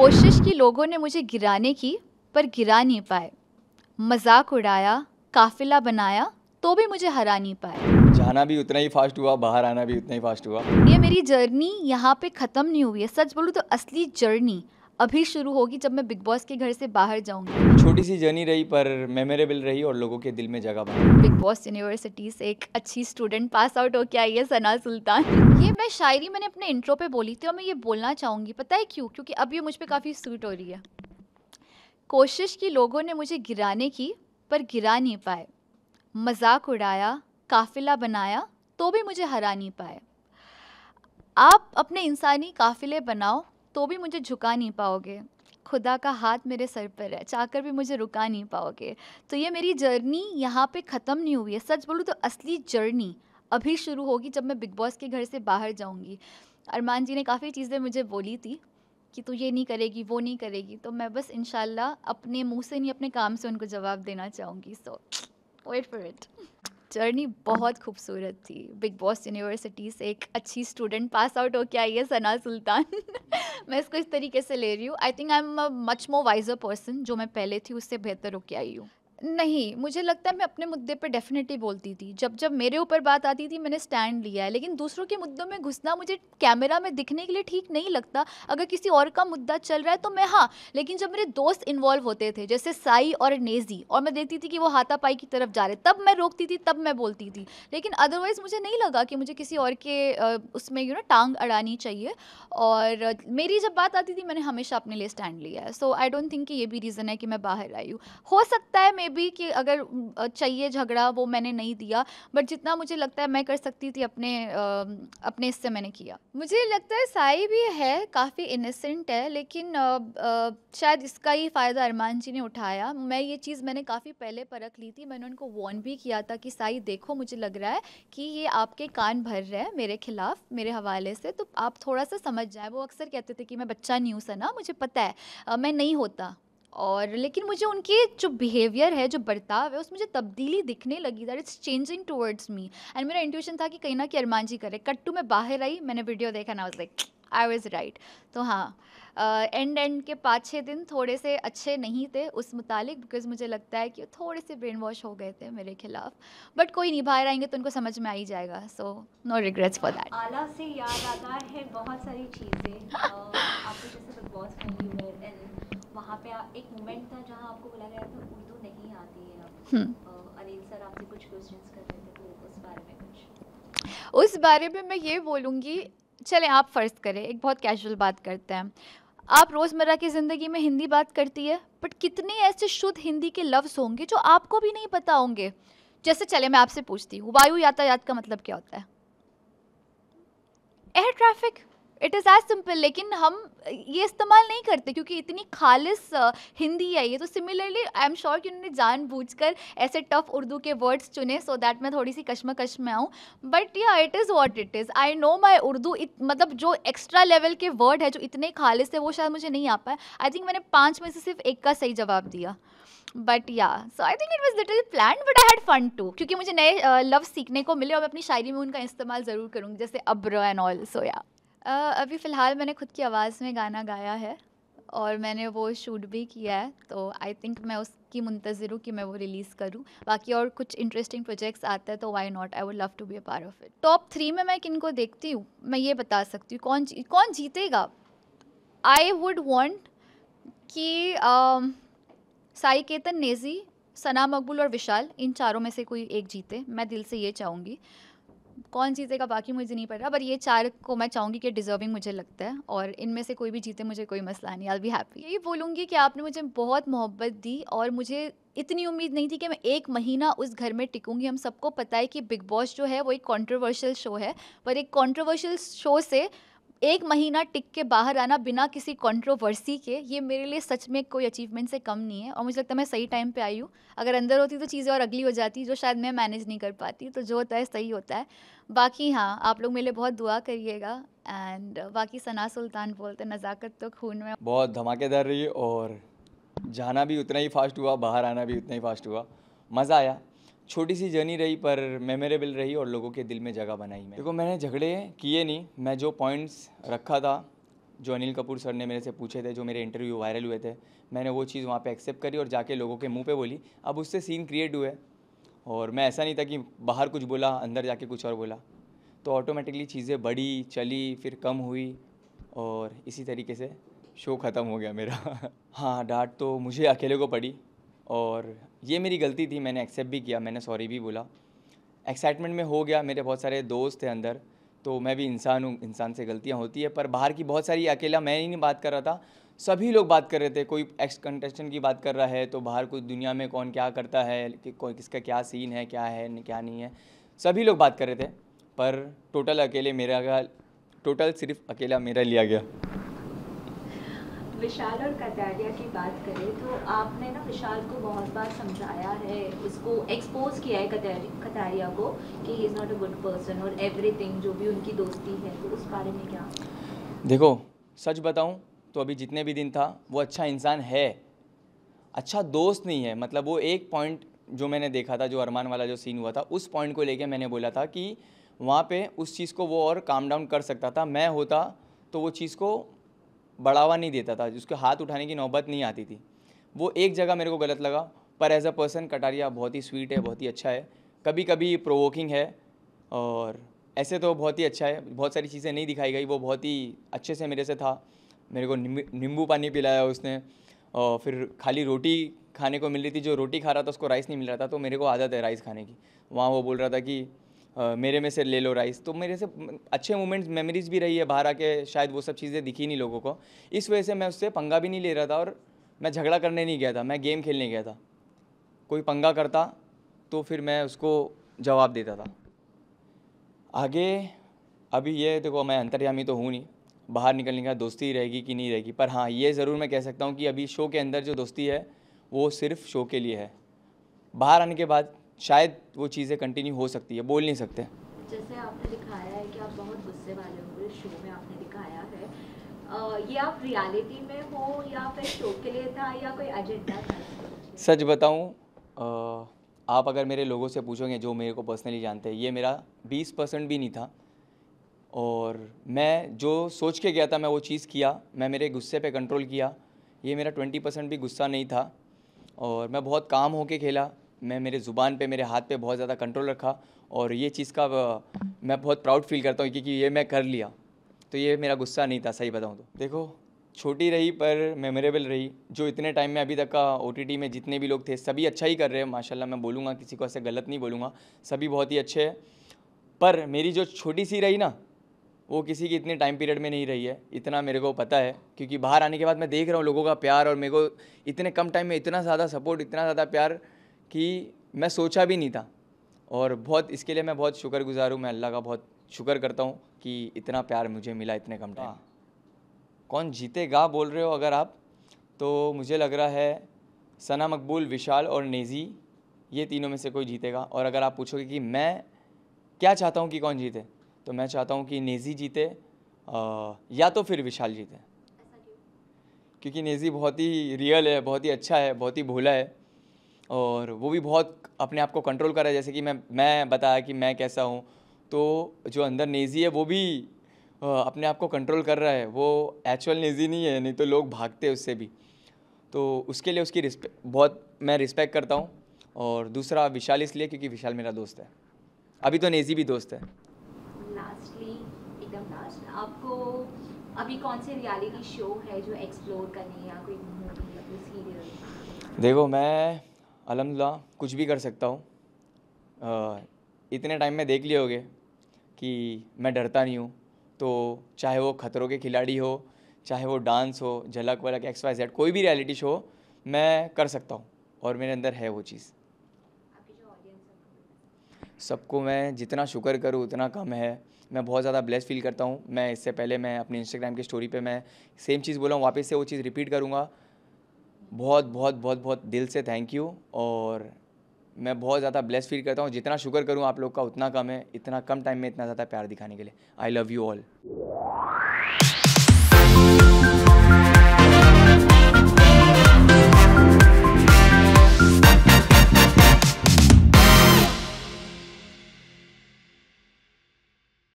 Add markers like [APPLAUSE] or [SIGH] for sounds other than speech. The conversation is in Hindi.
कोशिश की लोगों ने मुझे गिराने की पर गिरा नहीं पाए मजाक उड़ाया काफिला बनाया तो भी मुझे हरा नहीं पाए जाना भी उतना ही फास्ट हुआ बाहर आना भी उतना ही फास्ट हुआ ये मेरी जर्नी यहाँ पे ख़त्म नहीं हुई है सच बोलूँ तो असली जर्नी अभी शुरू होगी जब मैं बिग बॉस के घर से बाहर जाऊंगी छोटी सी जर्नी रही पर मेमोरेबल रही और लोगों के दिल में जगह बनी बिग बॉस यूनिवर्सिटी से एक अच्छी स्टूडेंट पास आउट होके आई है सना सुल्तान ये मैं शायरी मैंने अपने इंट्रो पे बोली थी और मैं ये बोलना चाहूँगी पता है क्यों क्योंकि अब ये मुझ पर काफ़ी सूट हो रही है कोशिश की लोगों ने मुझे गिराने की पर गिरा नहीं पाए मजाक उड़ाया काफिला बनाया तो भी मुझे हरा नहीं पाए आप अपने इंसानी काफिले बनाओ तो भी मुझे झुका नहीं पाओगे खुदा का हाथ मेरे सर पर है चाहकर भी मुझे रुका नहीं पाओगे तो ये मेरी जर्नी यहाँ पे ख़त्म नहीं हुई है सच बोलूँ तो असली जर्नी अभी शुरू होगी जब मैं बिग बॉस के घर से बाहर जाऊँगी अरमान जी ने काफ़ी चीज़ें मुझे बोली थी कि तू ये नहीं करेगी वो नहीं करेगी तो मैं बस इन अपने मुँह से नहीं अपने काम से उनको जवाब देना चाहूँगी so wait for it journey बहुत खूबसूरत थी बिग बॉस यूनिवर्सिटी से एक अच्छी स्टूडेंट पास आउट होके आई है सना सुल्तान [LAUGHS] मैं इसको इस तरीके से ले रही हूँ I think I am much more wiser person जो मैं पहले थी उससे बेहतर होके आई हूँ नहीं मुझे लगता है मैं अपने मुद्दे पे डेफिनेटली बोलती थी जब जब मेरे ऊपर बात आती थी मैंने स्टैंड लिया है लेकिन दूसरों के मुद्दों में घुसना मुझे कैमरा में दिखने के लिए ठीक नहीं लगता अगर किसी और का मुद्दा चल रहा है तो मैं हाँ लेकिन जब मेरे दोस्त इन्वॉल्व होते थे जैसे साई और नेजी और मैं देखती थी कि वो हाथापाई की तरफ जा रहे तब मैं रोकती थी तब मैं बोलती थी लेकिन अदरवाइज़ मुझे नहीं लगा कि मुझे किसी और के उसमें यू नो टांग अड़ानी चाहिए और मेरी जब बात आती थी मैंने हमेशा अपने लिए स्टैंड लिया है सो आई डोंट थिंक कि ये भी रीज़न है कि मैं बाहर आई हूँ हो सकता है मे भी कि अगर चाहिए झगड़ा वो मैंने नहीं दिया बट जितना मुझे लगता है मैं कर सकती थी अपने अपने इससे मैंने किया मुझे लगता है साई भी है काफ़ी इनोसेंट है लेकिन शायद इसका ही फ़ायदा अरमान जी ने उठाया मैं ये चीज़ मैंने काफ़ी पहले परख ली थी मैंने उनको वॉर्न भी किया था कि साई देखो मुझे लग रहा है कि ये आपके कान भर रहे हैं मेरे खिलाफ मेरे हवाले से तो आप थोड़ा सा समझ जाए वो अक्सर कहते थे कि मैं बच्चा नहीं हूँ सना मुझे पता है मैं नहीं होता और लेकिन मुझे उनके जो बिहेवियर है जो बर्ताव है उसमें मुझे तब्दीली दिखने लगी that it's changing towards me and मेरा इंट्यूशन था कि कहीं ना कि अरमान जी करे कट्टू में बाहर आई मैंने वीडियो देखा ना लाइक आई वॉज राइट तो हाँ एंड uh, एंड के पाँच छः दिन थोड़े से अच्छे नहीं थे उस मुतालिक बिकॉज मुझे लगता है कि थोड़े से ब्रेन वॉश हो गए थे मेरे खिलाफ बट कोई नहीं बाहर आएंगे तो उनको समझ में आ ही जाएगा so no regrets for that आला से याद आता है बहुत सारी चीज़ें [LAUGHS] वहाँ पे एक मोमेंट था जहाँ आपको बोला गया था उर्दू नहीं आती है हम्म। अनिल सर आपसे कुछ क्वेश्चंस कर रहे थे तो उस बारे में कुछ उस बारे में मैं ये बोलूँगी चले आप फ़र्ज़ करें एक बहुत कैजुअल बात करते हैं आप रोज़मर्रा की ज़िंदगी में हिंदी बात करती है बट कितने ऐसे शुद्ध हिंदी के लफ्ज़ होंगे जो आपको भी नहीं पता होंगे जैसे चले मैं आपसे पूछती हूँ वायु यातायात का मतलब क्या होता है air traffic it is as simple लेकिन हम ये इस्तेमाल नहीं करते क्योंकि इतनी खालिस हिंदी है ये तो सिमिलरली आई एम श्योर कि उन्होंने कर ऐसे टफ उर्दू के वर्ड्स चुने सो so दैट मैं थोड़ी सी कश्मकश में आऊँ but yeah it is what it is I know my Urdu मतलब जो एक्स्ट्रा लेवल के वर्ड है जो इतने खालिस है वो शायद मुझे नहीं आ पाए आई थिंक मैंने पाँच में से सिर्फ एक का सही जवाब दिया but yeah so I think it was little plan but I had fun too क्योंकि मुझे नए लफ्ज़ सीखने को मिले और मैं अपनी शायरी में उनका इस्तेमाल ज़रूर करूँगी जैसे अब्र एंड ऑल सो या अभी फ़िलहाल मैंने खुद की आवाज़ में गाना गाया है और मैंने वो शूट भी किया है, तो आई थिंक मैं उसकी मुंतज़र हूँ कि मैं वो रिलीज़ करूँ। बाकी और कुछ इंटरेस्टिंग प्रोजेक्ट्स आते हैं तो why not? I would love to be a part of it. Top three में मैं किन को देखती हूँ? मैं ये बता सकती हूँ कौन जी कौन जीतेगा? आई वुड वॉन्ट कि साई केतन नेज़ी, सना मकबूल और विशाल इन चारों में से कोई एक जीते। मैं दिल से ये चाहूँगी। कौन जीतेगा बाकी मुझे नहीं पता पर ये चार को मैं चाहूँगी कि डिजर्विंग मुझे लगता है और इनमें से कोई भी जीते मुझे कोई मसला नहीं आई बी हैप्पी यही बोलूँगी कि आपने मुझे बहुत मोहब्बत दी और मुझे इतनी उम्मीद नहीं थी कि मैं एक महीना उस घर में टिकूंगी हम सबको पता है कि बिग बॉस जो है वो एक कॉन्ट्रोवर्शियल शो है पर एक कॉन्ट्रोवर्शियल शो से एक महीना टिक के बाहर आना बिना किसी कंट्रोवर्सी के ये मेरे लिए सच में कोई अचीवमेंट से कम नहीं है और मुझे लगता है मैं सही टाइम पे आई हूँ अगर अंदर होती तो चीज़ें और अगली हो जाती जो शायद मैं मैनेज नहीं कर पाती तो जो होता है सही होता है बाकी हाँ आप लोग मेरे लिए बहुत दुआ करिएगा एंड बाकी सना सुल्तान बोलते नज़ाकत तो खून में बहुत धमाकेदार रही और जाना भी उतना ही फास्ट हुआ बाहर आना भी उतना ही फास्ट हुआ मज़ा आया छोटी सी जर्नी रही पर मेमोरेबल रही और लोगों के दिल में जगह बनाई मैं देखो मैंने झगड़े किए नहीं मैं जो पॉइंट्स रखा था जो अनिल कपूर सर ने मेरे से पूछे थे जो मेरे इंटरव्यू वायरल हुए थे मैंने वो चीज़ वहाँ पे एक्सेप्ट करी और जाके लोगों के मुंह पे बोली अब उससे सीन क्रिएट हुए और मैं ऐसा नहीं था कि बाहर कुछ बोला अंदर जाके कुछ और बोला तो ऑटोमेटिकली चीज़ें बढ़ी चली फिर कम हुई और इसी तरीके से शो ख़त्म हो गया मेरा [LAUGHS] हाँ डांट तो मुझे अकेले को पड़ी और ये मेरी गलती थी मैंने एक्सेप्ट भी किया मैंने सॉरी भी बोला एक्साइटमेंट में हो गया मेरे बहुत सारे दोस्त थे अंदर तो मैं भी इंसान हूँ इंसान से गलतियाँ होती है पर बाहर की बहुत सारी अकेला मैं ही नहीं बात कर रहा था सभी लोग बात कर रहे थे कोई एक्स कंटेस्टेंट की बात कर रहा है तो बाहर कुछ दुनिया में कौन क्या करता है कि कोई किसका क्या सीन है क्या है क्या नहीं है सभी लोग बात कर रहे थे पर टोटल अकेले मेरा टोटल सिर्फ अकेला मेरा लिया गया विशाल और कटारिया की बात करें तो आपने ना विशाल को बहुत बार समझाया है उसको एक्सपोज किया है कटारिया को कि he is not a good person और एवरीथिंग जो भी उनकी दोस्ती है तो उस बारे में क्या देखो सच बताऊं तो अभी जितने भी दिन था वो अच्छा इंसान है अच्छा दोस्त नहीं है मतलब वो एक पॉइंट जो मैंने देखा था जो अरमान वाला जो सीन हुआ था उस पॉइंट को लेके मैंने बोला था कि वहाँ पे उस चीज़ को वो और काम डाउन कर सकता था मैं होता तो वो चीज़ को बढ़ावा नहीं देता था जिसके हाथ उठाने की नौबत नहीं आती थी वो एक जगह मेरे को गलत लगा पर एज अ पर्सन कटारिया बहुत ही स्वीट है बहुत ही अच्छा है कभी कभी प्रोवोकिंग है और ऐसे तो बहुत ही अच्छा है बहुत सारी चीज़ें नहीं दिखाई गई वो बहुत ही अच्छे से मेरे से था मेरे को नींबू पानी पिलाया उसने और फिर खाली रोटी खाने को मिल रही थी जो रोटी खा रहा था उसको राइस नहीं मिल रहा था तो मेरे को आदत है राइस खाने की वहाँ वो बोल रहा था कि मेरे में से ले लो राइस तो मेरे से अच्छे मोमेंट्स मेमोरीज भी रही है बाहर आके शायद वो सब चीज़ें दिखी नहीं लोगों को इस वजह से मैं उससे पंगा भी नहीं ले रहा था और मैं झगड़ा करने नहीं गया था मैं गेम खेलने गया था कोई पंगा करता तो फिर मैं उसको जवाब देता था आगे अभी ये देखो मैं अंतर्यामी तो हूँ नहीं बाहर निकलने का दोस्ती रहेगी कि नहीं रहेगी पर हाँ ये ज़रूर मैं कह सकता हूँ कि अभी शो के अंदर जो दोस्ती है वो सिर्फ शो के लिए है बाहर आने के बाद शायद वो चीज़ें कंटिन्यू हो सकती है बोल नहीं सकते जैसे आपने दिखाया है कि आप बहुत गुस्से वाले हो शो में आपने दिखाया है ये आप रियलिटी में हो या फिर शो के लिए था या कोई एजेंडा था सच बताऊँ आप अगर मेरे लोगों से पूछोगे जो मेरे को पर्सनली जानते हैं ये मेरा 20 परसेंट भी नहीं था और मैं जो सोच के गया था मैं वो चीज़ किया मैं मेरे गुस्से पे कंट्रोल किया ये मेरा 20 परसेंट भी गुस्सा नहीं था और मैं बहुत काम होके खेला मैं मेरे ज़ुबान पे मेरे हाथ पे बहुत ज़्यादा कंट्रोल रखा और ये चीज़ का मैं बहुत प्राउड फील करता हूँ क्योंकि ये मैं कर लिया तो ये मेरा गुस्सा नहीं था सही बताऊँ तो देखो छोटी रही पर मेमोरेबल रही जो इतने टाइम में अभी तक का ओ में जितने भी लोग थे सभी अच्छा ही कर रहे हैं माशाल्लाह मैं बोलूँगा किसी को ऐसे गलत नहीं बोलूँगा सभी बहुत ही अच्छे हैं पर मेरी जो छोटी सी रही ना वो किसी की इतने टाइम पीरियड में नहीं रही है इतना मेरे को पता है क्योंकि बाहर आने के बाद मैं देख रहा हूँ लोगों का प्यार और मेरे को इतने कम टाइम में इतना ज़्यादा सपोर्ट इतना ज़्यादा प्यार कि मैं सोचा भी नहीं था और बहुत इसके लिए मैं बहुत शुक्रगुजार हूँ मैं अल्लाह का बहुत शुक्र करता हूँ कि इतना प्यार मुझे मिला इतने कम टाइम हाँ। कौन जीतेगा बोल रहे हो अगर आप तो मुझे लग रहा है सना मकबूल विशाल और नेज़ी ये तीनों में से कोई जीतेगा और अगर आप पूछोगे कि मैं क्या चाहता हूँ कि कौन जीते तो मैं चाहता हूँ कि नेज़ी जीते आ, या तो फिर विशाल जीते क्योंकि नेज़ी बहुत ही रियल है बहुत ही अच्छा है बहुत ही भोला है और वो भी बहुत अपने आप को कंट्रोल करा जैसे कि मैं मैं बताया कि मैं कैसा हूँ तो जो अंदर नेजी है वो भी अपने आप को कंट्रोल कर रहा है वो एक्चुअल नेजी नहीं है नहीं तो लोग भागते हैं उससे भी तो उसके लिए उसकी रिस्पेक्ट बहुत मैं रिस्पेक्ट करता हूँ और दूसरा विशाल इसलिए क्योंकि विशाल मेरा दोस्त है अभी तो नेजी भी दोस्त है लास्टली एकदम लास्ट आपको अभी कौन से रियलिटी शो है जो एक्सप्लोर करनी है या कोई मूवी या कोई सीरियल देखो मैं अलहमदिल्ला कुछ भी कर सकता हूँ इतने टाइम में देख लिए होगे कि मैं डरता नहीं हूँ तो चाहे वो खतरों के खिलाड़ी हो चाहे वो डांस हो झलक वलक एक्स वाई जेड कोई भी रियलिटी शो मैं कर सकता हूँ और मेरे अंदर है वो चीज़ सबको मैं जितना शुक्र करूँ उतना कम है मैं बहुत ज़्यादा ब्लेस फील करता हूँ मैं इससे पहले मैं अपने इंस्टाग्राम की स्टोरी पे मैं सेम चीज़ बोला हूँ वापस से वो चीज़ रिपीट करूँगा बहुत बहुत बहुत बहुत दिल से थैंक यू और मैं बहुत ज़्यादा ब्लेस फील करता हूँ जितना शुक्र करूँ आप लोग का उतना कम है इतना कम टाइम में इतना ज़्यादा प्यार दिखाने के लिए आई लव यू ऑल